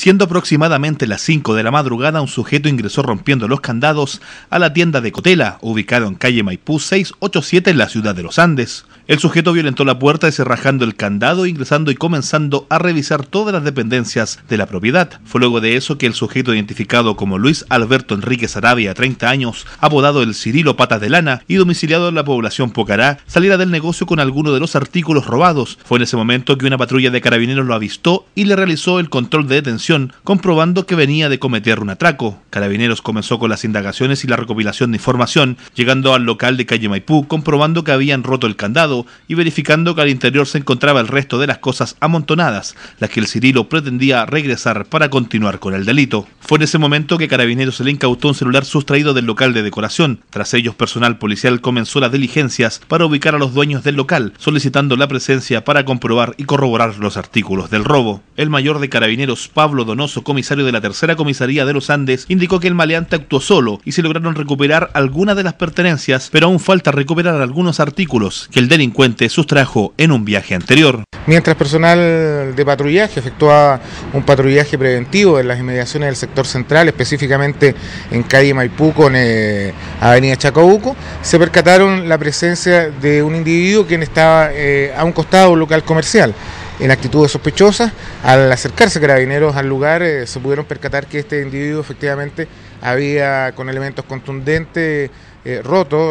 Siendo aproximadamente las 5 de la madrugada, un sujeto ingresó rompiendo los candados a la tienda de Cotela, ubicada en calle Maipú 687 en la ciudad de los Andes. El sujeto violentó la puerta cerrajando el candado, ingresando y comenzando a revisar todas las dependencias de la propiedad. Fue luego de eso que el sujeto identificado como Luis Alberto Enrique Arabia, 30 años, apodado el Cirilo Patas de Lana y domiciliado en la población Pocará, saliera del negocio con alguno de los artículos robados. Fue en ese momento que una patrulla de carabineros lo avistó y le realizó el control de detención, comprobando que venía de cometer un atraco. Carabineros comenzó con las indagaciones y la recopilación de información, llegando al local de calle Maipú, comprobando que habían roto el candado, y verificando que al interior se encontraba el resto de las cosas amontonadas, las que el Cirilo pretendía regresar para continuar con el delito. Fue en ese momento que Carabineros se le incautó un celular sustraído del local de decoración. Tras ellos, personal policial comenzó las diligencias para ubicar a los dueños del local, solicitando la presencia para comprobar y corroborar los artículos del robo. El mayor de Carabineros, Pablo Donoso, comisario de la tercera comisaría de los Andes, indicó que el maleante actuó solo y se lograron recuperar algunas de las pertenencias, pero aún falta recuperar algunos artículos que el delincuente sustrajo en un viaje anterior. Mientras personal de patrullaje efectuaba un patrullaje preventivo en las inmediaciones del sector central, específicamente en calle Maipú con eh, avenida Chacabuco, se percataron la presencia de un individuo quien estaba eh, a un costado local comercial en actitudes sospechosas. Al acercarse carabineros al lugar, eh, se pudieron percatar que este individuo efectivamente había con elementos contundentes eh, roto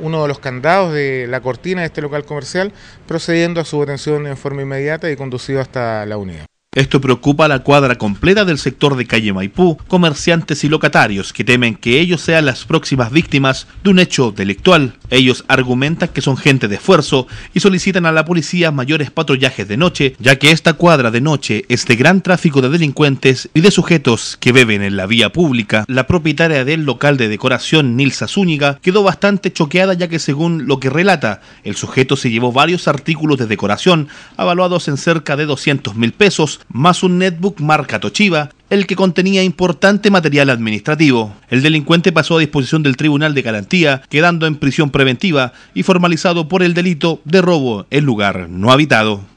uno de los candados de la cortina de este local comercial, procediendo a su detención en forma inmediata y conducido hasta la unidad. Esto preocupa a la cuadra completa del sector de calle Maipú, comerciantes y locatarios que temen que ellos sean las próximas víctimas de un hecho delictual. Ellos argumentan que son gente de esfuerzo y solicitan a la policía mayores patrullajes de noche, ya que esta cuadra de noche es de gran tráfico de delincuentes y de sujetos que beben en la vía pública. La propietaria del local de decoración, Nilsa Zúñiga, quedó bastante choqueada ya que según lo que relata, el sujeto se llevó varios artículos de decoración avaluados en cerca de 200 mil pesos más un netbook marca Toshiba, el que contenía importante material administrativo. El delincuente pasó a disposición del Tribunal de Garantía, quedando en prisión preventiva y formalizado por el delito de robo en lugar no habitado.